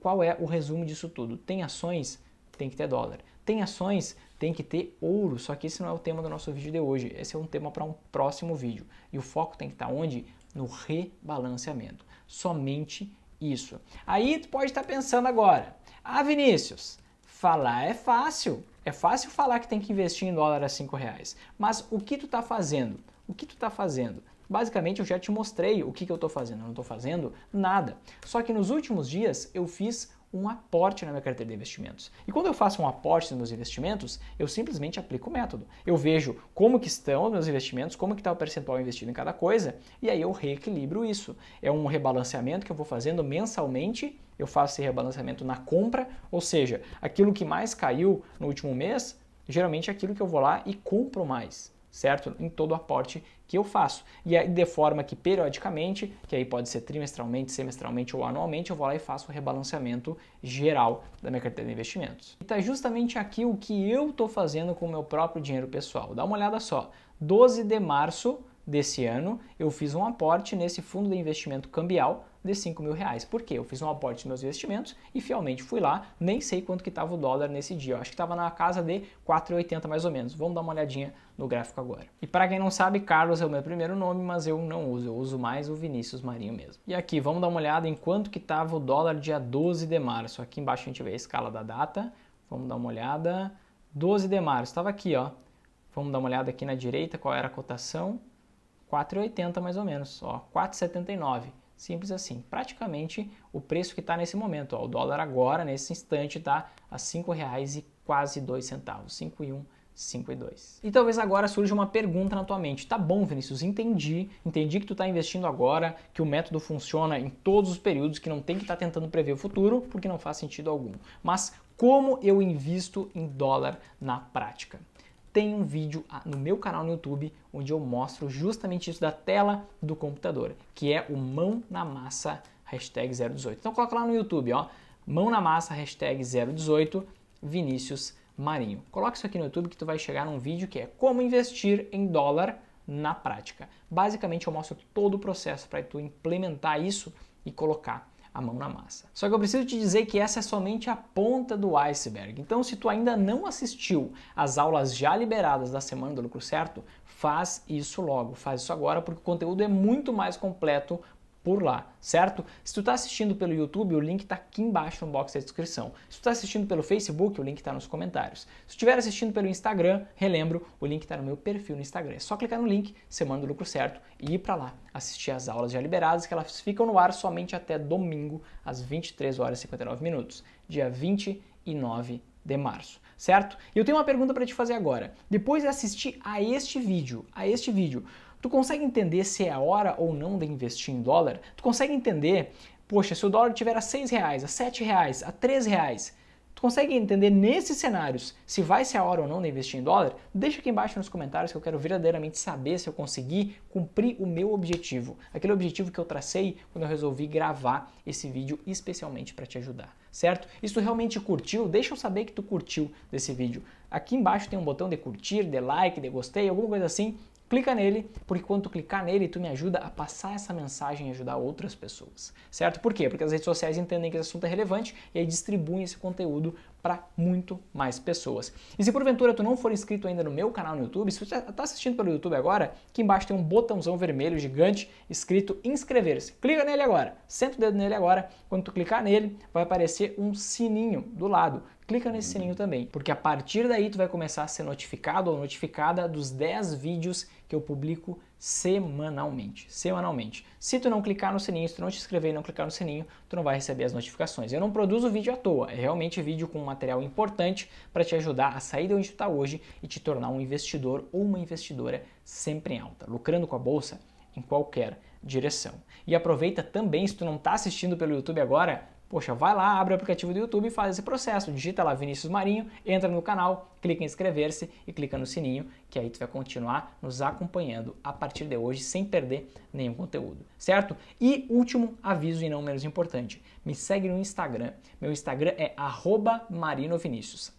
Speaker 1: qual é o resumo disso tudo? Tem ações, tem que ter dólar. Tem ações, tem que ter ouro, só que esse não é o tema do nosso vídeo de hoje, esse é um tema para um próximo vídeo. E o foco tem que estar tá onde? No rebalanceamento. Somente isso. Aí tu pode estar tá pensando agora, ah Vinícius, falar é fácil, é fácil falar que tem que investir em dólar a 5 reais, mas o que tu está fazendo? O que tu está fazendo? Basicamente, eu já te mostrei o que, que eu estou fazendo. Eu não estou fazendo nada. Só que nos últimos dias eu fiz um aporte na minha carteira de investimentos. E quando eu faço um aporte nos meus investimentos, eu simplesmente aplico o método. Eu vejo como que estão os meus investimentos, como que está o percentual investido em cada coisa, e aí eu reequilibro isso. É um rebalanceamento que eu vou fazendo mensalmente, eu faço esse rebalanceamento na compra, ou seja, aquilo que mais caiu no último mês, geralmente é aquilo que eu vou lá e compro mais certo? Em todo o aporte que eu faço. E aí, de forma que periodicamente, que aí pode ser trimestralmente, semestralmente ou anualmente, eu vou lá e faço o rebalanceamento geral da minha carteira de investimentos. E tá justamente aqui o que eu estou fazendo com o meu próprio dinheiro pessoal. Dá uma olhada só. 12 de março desse ano, eu fiz um aporte nesse fundo de investimento cambial de 5 mil reais. Por quê? Eu fiz um aporte nos meus investimentos e finalmente fui lá, nem sei quanto que estava o dólar nesse dia. Eu acho que estava na casa de 4,80 mais ou menos. Vamos dar uma olhadinha no gráfico agora. E para quem não sabe, Carlos é o meu primeiro nome, mas eu não uso, eu uso mais o Vinícius Marinho mesmo. E aqui, vamos dar uma olhada em quanto que estava o dólar dia 12 de março. Aqui embaixo a gente vê a escala da data. Vamos dar uma olhada. 12 de março, estava aqui, ó. Vamos dar uma olhada aqui na direita, qual era a cotação? 4,80 mais ou menos, ó, 4,79. Simples assim. Praticamente o preço que está nesse momento. Ó, o dólar agora, nesse instante, está a R$ reais e quase dois centavos, um 5 e 2. E talvez agora surja uma pergunta na tua mente. Tá bom, Vinícius, entendi. Entendi que tu está investindo agora, que o método funciona em todos os períodos, que não tem que estar tá tentando prever o futuro, porque não faz sentido algum. Mas como eu invisto em dólar na prática? tem um vídeo ah, no meu canal no YouTube onde eu mostro justamente isso da tela do computador, que é o mão na massa hashtag 018. Então coloca lá no YouTube, ó, mão na massa hashtag 018 Vinícius Marinho. Coloca isso aqui no YouTube que tu vai chegar num vídeo que é como investir em dólar na prática. Basicamente eu mostro todo o processo para tu implementar isso e colocar a mão na massa. Só que eu preciso te dizer que essa é somente a ponta do iceberg. Então, se tu ainda não assistiu às aulas já liberadas da Semana do Lucro Certo, faz isso logo, faz isso agora, porque o conteúdo é muito mais completo, por lá, certo? Se tu está assistindo pelo YouTube, o link está aqui embaixo no box da descrição. Se tu está assistindo pelo Facebook, o link está nos comentários. Se estiver assistindo pelo Instagram, relembro, o link está no meu perfil no Instagram. É só clicar no link, você manda o lucro certo e ir para lá assistir as aulas já liberadas, que elas ficam no ar somente até domingo, às 23 horas e 59 minutos, dia 29 de março certo? E eu tenho uma pergunta para te fazer agora. Depois de assistir a este vídeo, a este vídeo, Tu consegue entender se é a hora ou não de investir em dólar? Tu consegue entender, poxa, se o dólar tiver a 6 reais, a 7 reais, a 3 reais, tu consegue entender nesses cenários se vai ser a hora ou não de investir em dólar? Deixa aqui embaixo nos comentários que eu quero verdadeiramente saber se eu consegui cumprir o meu objetivo, aquele objetivo que eu tracei quando eu resolvi gravar esse vídeo especialmente para te ajudar, certo? se tu realmente curtiu, deixa eu saber que tu curtiu desse vídeo. Aqui embaixo tem um botão de curtir, de like, de gostei, alguma coisa assim clica nele, porque quando tu clicar nele, tu me ajuda a passar essa mensagem e ajudar outras pessoas, certo? Por quê? Porque as redes sociais entendem que esse assunto é relevante e aí distribuem esse conteúdo para muito mais pessoas. E se porventura tu não for inscrito ainda no meu canal no YouTube, se tu está assistindo pelo YouTube agora, aqui embaixo tem um botãozão vermelho gigante escrito inscrever-se. Clica nele agora, senta o dedo nele agora. Quando tu clicar nele, vai aparecer um sininho do lado clica nesse sininho também, porque a partir daí tu vai começar a ser notificado ou notificada dos 10 vídeos que eu publico semanalmente, semanalmente. Se tu não clicar no sininho, se tu não te inscrever e não clicar no sininho, tu não vai receber as notificações. Eu não produzo vídeo à toa, é realmente vídeo com material importante para te ajudar a sair de onde tu está hoje e te tornar um investidor ou uma investidora sempre em alta, lucrando com a bolsa em qualquer direção. E aproveita também, se tu não está assistindo pelo YouTube agora, Poxa, vai lá, abre o aplicativo do YouTube e faz esse processo. Digita lá Vinícius Marinho, entra no canal, clica em inscrever-se e clica no sininho, que aí tu vai continuar nos acompanhando a partir de hoje sem perder nenhum conteúdo, certo? E último aviso e não menos importante, me segue no Instagram. Meu Instagram é @marinovinicius,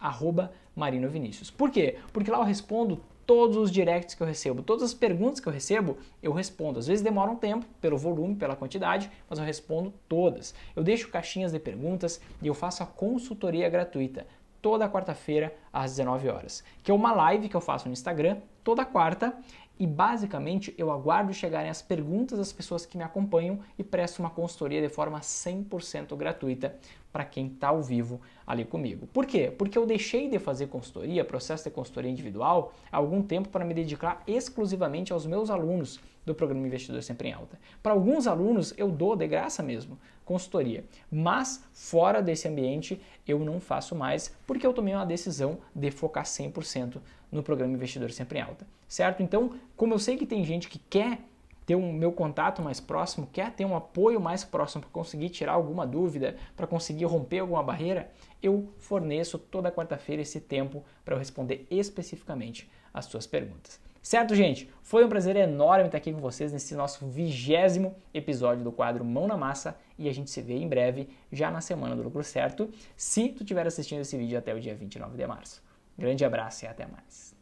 Speaker 1: @marinovinicius. Por quê? Porque lá eu respondo todos os directs que eu recebo, todas as perguntas que eu recebo, eu respondo. Às vezes demora um tempo, pelo volume, pela quantidade, mas eu respondo todas. Eu deixo caixinhas de perguntas e eu faço a consultoria gratuita toda quarta-feira às 19 horas, que é uma live que eu faço no Instagram toda quarta e basicamente eu aguardo chegarem as perguntas das pessoas que me acompanham e presto uma consultoria de forma 100% gratuita para quem está ao vivo ali comigo. Por quê? Porque eu deixei de fazer consultoria, processo de consultoria individual, há algum tempo para me dedicar exclusivamente aos meus alunos do programa Investidor Sempre em Alta. Para alguns alunos eu dou de graça mesmo consultoria, mas fora desse ambiente eu não faço mais porque eu tomei uma decisão de focar 100% no programa Investidor Sempre em Alta certo? Então, como eu sei que tem gente que quer ter um meu contato mais próximo, quer ter um apoio mais próximo para conseguir tirar alguma dúvida, para conseguir romper alguma barreira, eu forneço toda quarta-feira esse tempo para eu responder especificamente as suas perguntas. Certo, gente? Foi um prazer enorme estar aqui com vocês nesse nosso vigésimo episódio do quadro Mão na Massa e a gente se vê em breve, já na Semana do Lucro Certo, se tu estiver assistindo esse vídeo até o dia 29 de março. Grande abraço e até mais.